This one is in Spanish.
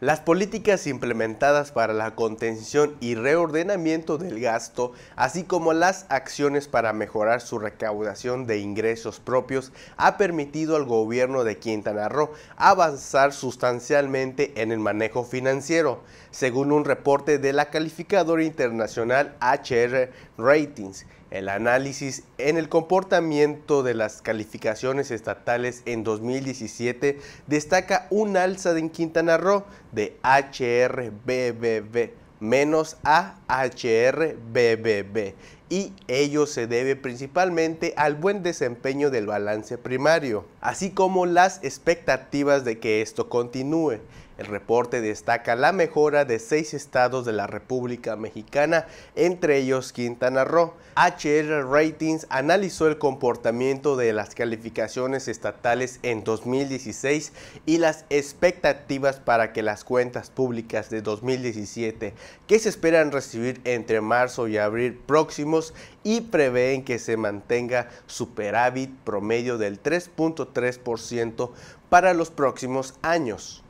Las políticas implementadas para la contención y reordenamiento del gasto, así como las acciones para mejorar su recaudación de ingresos propios, ha permitido al gobierno de Quintana Roo avanzar sustancialmente en el manejo financiero, según un reporte de la calificadora internacional HR Ratings el análisis en el comportamiento de las calificaciones estatales en 2017 destaca un alza en Quintana Roo de HRBBB menos a y ello se debe principalmente al buen desempeño del balance primario, así como las expectativas de que esto continúe. El reporte destaca la mejora de seis estados de la República Mexicana, entre ellos Quintana Roo. HR Ratings analizó el comportamiento de las calificaciones estatales en 2016 y las expectativas para que las cuentas públicas de 2017, que se esperan recibir entre marzo y abril próximo, y prevén que se mantenga superávit promedio del 3.3% para los próximos años.